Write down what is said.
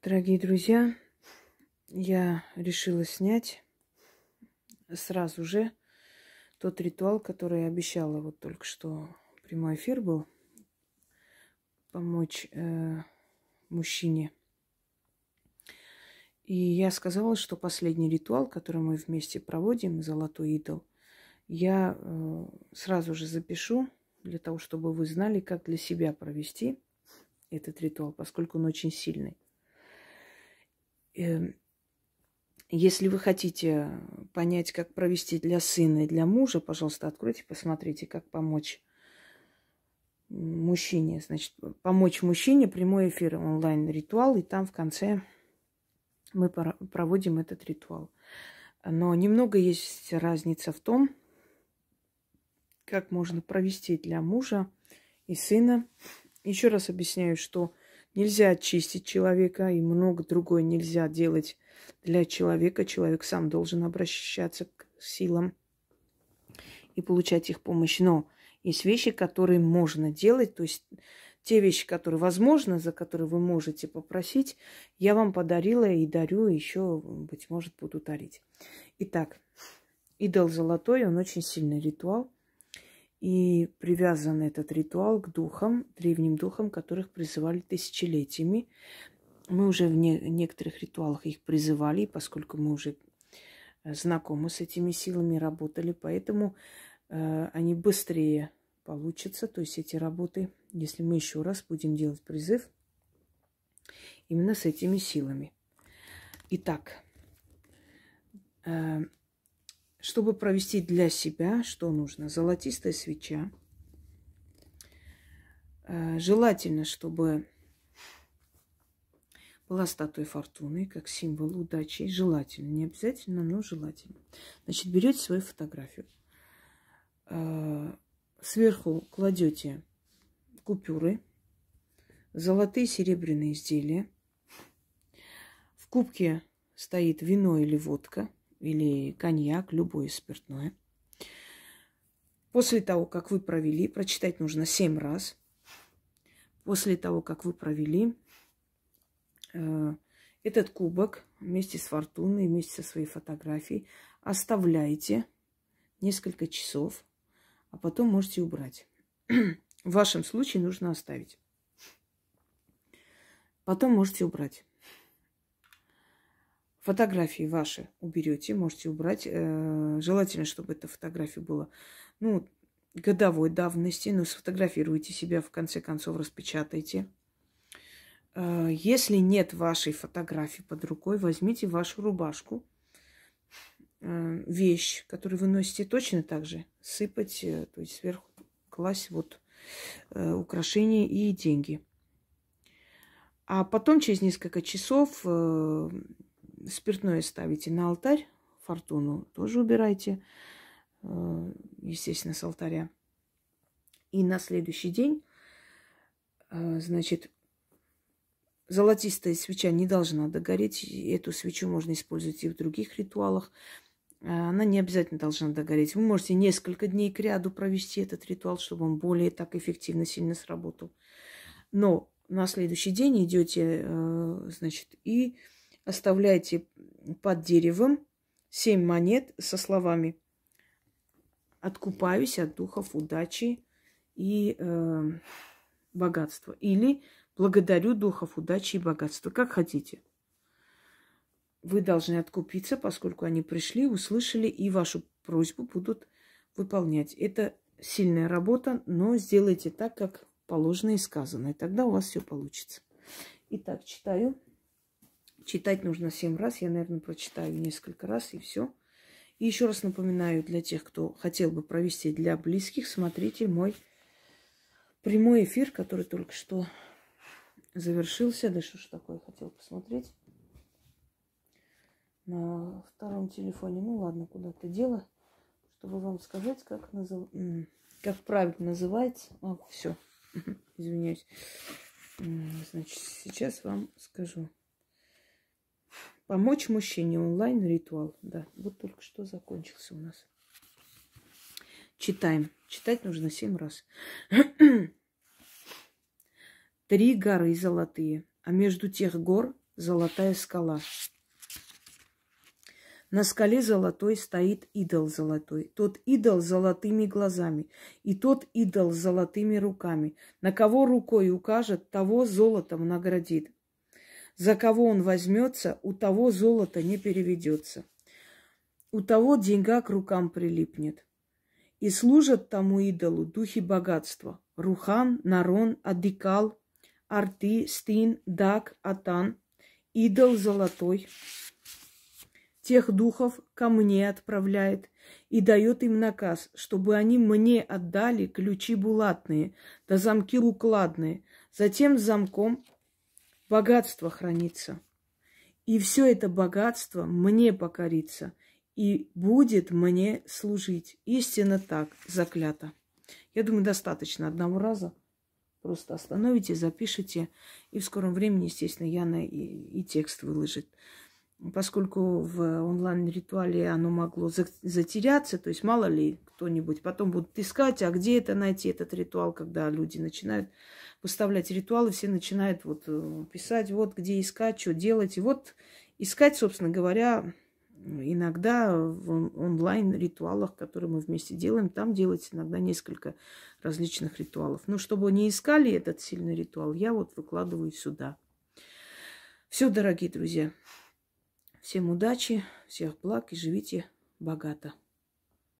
Дорогие друзья, я решила снять сразу же тот ритуал, который я обещала. Вот только что прямой эфир был. Помочь э, мужчине. И я сказала, что последний ритуал, который мы вместе проводим, золотой идол, я э, сразу же запишу для того, чтобы вы знали, как для себя провести этот ритуал, поскольку он очень сильный. Эм, если вы хотите понять, как провести для сына и для мужа, пожалуйста, откройте, посмотрите, как помочь мужчине. Значит, помочь мужчине прямой эфир онлайн-ритуал, и там в конце мы проводим этот ритуал. Но немного есть разница в том, как можно провести для мужа и сына. Еще раз объясняю, что Нельзя очистить человека и много другое нельзя делать для человека. Человек сам должен обращаться к силам и получать их помощь. Но есть вещи, которые можно делать, то есть те вещи, которые возможно, за которые вы можете попросить, я вам подарила и дарю, еще, быть может, буду дарить. Итак, идол золотой, он очень сильный ритуал – и привязан этот ритуал к духам, древним духам, которых призывали тысячелетиями. Мы уже в не- некоторых ритуалах их призывали, поскольку мы уже э, знакомы с этими силами, работали, поэтому э, они быстрее получатся, то есть эти работы, если мы еще раз будем делать призыв именно с этими силами. Итак, э, чтобы провести для себя, что нужно? Золотистая свеча. Э, желательно, чтобы была статуя фортуны, как символ удачи. Желательно, не обязательно, но желательно. Значит, берете свою фотографию. Э, сверху кладете купюры, золотые серебряные изделия. В кубке стоит вино или водка или коньяк, любое спиртное. После того, как вы провели, прочитать нужно семь раз. После того, как вы провели, э, этот кубок вместе с фортуной, вместе со своей фотографией оставляете несколько часов, а потом можете убрать. В вашем случае нужно оставить. Потом можете убрать. Фотографии ваши уберете, можете убрать. Э, желательно, чтобы эта фотография была, ну, годовой давности, но ну, сфотографируйте себя, в конце концов, распечатайте. Э, если нет вашей фотографии под рукой, возьмите вашу рубашку, э, вещь, которую вы носите точно так же, сыпать, то есть сверху класть вот украшения и деньги. А потом через несколько часов Спиртное ставите на алтарь, фортуну тоже убирайте, э, естественно, с алтаря. И на следующий день, э, значит, золотистая свеча не должна догореть. Эту свечу можно использовать и в других ритуалах. Э, она не обязательно должна догореть. Вы можете несколько дней к ряду провести этот ритуал, чтобы он более так эффективно, сильно сработал. Но на следующий день идете, значит, и оставляете под деревом семь монет со словами «Откупаюсь от духов удачи и э, богатства» или «Благодарю духов удачи и богатства», как хотите. Вы должны откупиться, поскольку они пришли, услышали и вашу просьбу будут выполнять. Это сильная работа, но сделайте так, как положено и сказано, и тогда у вас все получится. Итак, читаю. Читать нужно семь раз. Я, наверное, прочитаю несколько раз и все. И еще раз напоминаю для тех, кто хотел бы провести для близких, смотрите мой прямой эфир, который только что завершился. Да что ж такое, хотел посмотреть. На втором телефоне. Ну ладно, куда-то дело. Чтобы вам сказать, как, назов... как правильно называется. А, все. Извиняюсь. Значит, сейчас вам скажу. Помочь мужчине онлайн ритуал. Да, вот только что закончился у нас. Читаем. Читать нужно семь раз. Три горы золотые, а между тех гор золотая скала. На скале золотой стоит идол золотой, тот идол золотыми глазами, и тот идол золотыми руками. На кого рукой укажет, того золотом наградит. За кого он возьмется, у того золото не переведется. У того деньга к рукам прилипнет. И служат тому идолу духи богатства. Рухан, Нарон, Адикал, Арты, Стин, Дак, Атан, идол золотой. Тех духов ко мне отправляет и дает им наказ, чтобы они мне отдали ключи булатные, да замки укладные. Затем замком богатство хранится. И все это богатство мне покорится и будет мне служить. Истинно так, заклято. Я думаю, достаточно одного раза. Просто остановите, запишите, и в скором времени, естественно, Яна и, и текст выложит поскольку в онлайн-ритуале оно могло затеряться, то есть мало ли кто-нибудь потом будут искать, а где это найти, этот ритуал, когда люди начинают выставлять ритуалы, все начинают вот э, писать, вот где искать, что делать. И вот искать, собственно говоря, иногда в онлайн-ритуалах, которые мы вместе делаем, там делать иногда несколько различных ритуалов. Но чтобы не искали этот сильный ритуал, я вот выкладываю сюда. Все, дорогие друзья. Всем удачи, всех благ и живите богато.